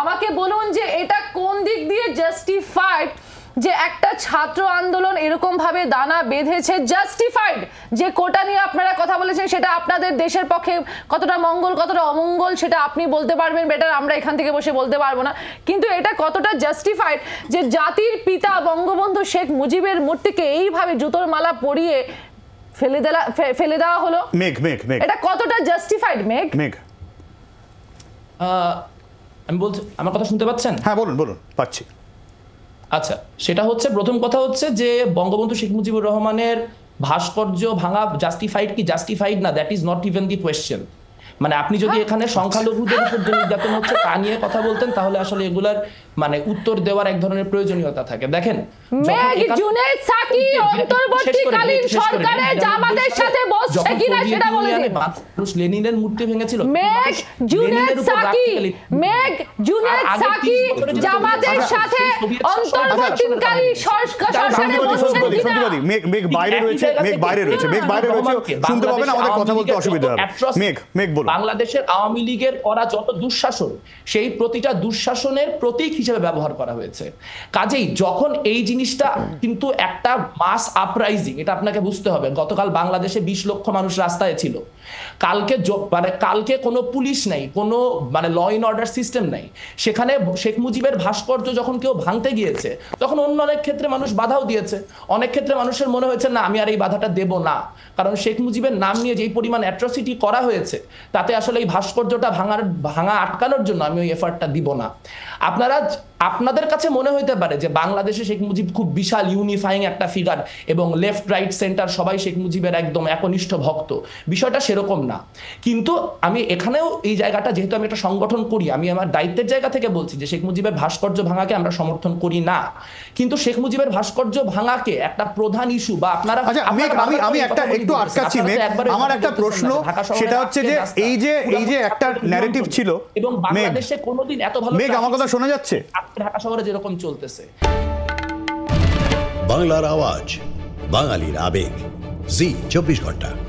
আমাকে বলুন যে এটা কোন দিক দিয়ে জাস্টিফাইড যে একটা ছাত্র আন্দোলন এরকমভাবে দানা বেঁধেছে জাস্টিফাইড যে কোটা নিয়ে আপনারা কথা বলেছেন সেটা আপনাদের দেশের পক্ষে কতটা মঙ্গল কতটা অমঙ্গল সেটা আপনি বলতে পারবেন বেটার আমরা এখান থেকে বসে বলতে পারবো না কিন্তু এটা কতটা জাস্টিফাইড যে জাতির পিতা বঙ্গবন্ধু শেখ মুজিবের মূর্তিকে এইভাবে জুতোর মালা পরিয়ে ফেলে দেওয়া ফেলে দেওয়া হলো মেঘ মেঘ মেঘ এটা কতটা জাস্টিফাইড মেঘ মেঘ আমি বলছি আমার কথা শুনতে পাচ্ছেন হ্যাঁ বলুন বলুন পাচ্ছি আচ্ছা সেটা হচ্ছে প্রথম কথা হচ্ছে যে বঙ্গবন্ধু শেখ মুজিবুর রহমানের ভাস্কর্য ভাঙা জাস্টিফাইড কি জাস্টিফাইড না that is not even the question মানে আপনি যদি এখানে সংখ্যালঘুদের উপর যে নির্যাতন হচ্ছে তা নিয়ে কথা বলতেন তাহলে আসলে এগুলার মানে উত্তর দেওয়ার এক ধরনের প্রয়োজনীয়তা থাকে দেখেন লেনিনের মূর্তি ভেঙেছিল মেঘ আচ্ছা, আচ্ছা, বাইরে রয়েছে মেঘ বাইরে রয়েছে মেঘ বাইরে রয়েছে শুনতে পাবেন আমাদের কথা বলতে অসুবিধা হবে মেঘ মেঘ বাংলাদেশের আওয়ামী লীগের করা যত দুঃশাসন সেই প্রতিটা দুঃশাসনের প্রতীক হিসেবে ব্যবহার করা হয়েছে কাজেই যখন এই জিনিসটা কিন্তু একটা মাস আপরাইজিং এটা আপনাকে বুঝতে হবে গতকাল বাংলাদেশে বিশ লক্ষ মানুষ রাস্তায় ছিল কালকে মানে কালকে কোনো পুলিশ নাই কোনো মানে ল ইন অর্ডার সিস্টেম নাই সেখানে শেখ মুজিবের ভাস্কর্য যখন কেউ ভাঙতে গিয়েছে তখন অন্য অনেক ক্ষেত্রে মানুষ বাধাও দিয়েছে অনেক ক্ষেত্রে মানুষের মনে হয়েছে না আমি আর এই বাধাটা দেব না কারণ শেখ মুজিবের নাম নিয়ে যেই পরিমাণ অ্যাট্রসিটি করা হয়েছে তাতে আসলে এই ভাস্কর্যটা ভাঙার ভাঙা আটকানোর জন্য আমি ওই এফার্টটা দিব না আপনারা আপনাদের কাছে মনে হইতে পারে যে বাংলাদেশে শেখ মুজিব খুব বিশাল ইউনিফাইং একটা ফিগার এবং লেফট রাইট সেন্টার সবাই শেখ মুজিবের একদম একনিষ্ঠ ভক্ত বিষয়টা সেরকম না কিন্তু আমি এখানেও এই জায়গাটা যেহেতু আমি একটা সংগঠন করি আমি আমার দায়িত্বের জায়গা থেকে বলছি যে শেখ মুজিবের ভাস্কর্য ভাঙাকে আমরা সমর্থন করি না কিন্তু শেখ মুজিবের ভাস্কর্য ভাঙাকে একটা প্রধান ইস্যু বা আপনারা আচ্ছা, আমি একটা একটু আটকাচ্ছি আমার একটা প্রশ্ন সেটা হচ্ছে যে এই যে এই যে একটা ন্যারেটিভ ছিল এবং বাংলাদেশে কোনোদিন এত ভালো মেঘ আমার কথা শোনা যাচ্ছে ঢাকা শহরে যেরকম চলতেছে বাংলার আওয়াজ বাঙালির আবেগ জি চব্বিশ ঘন্টা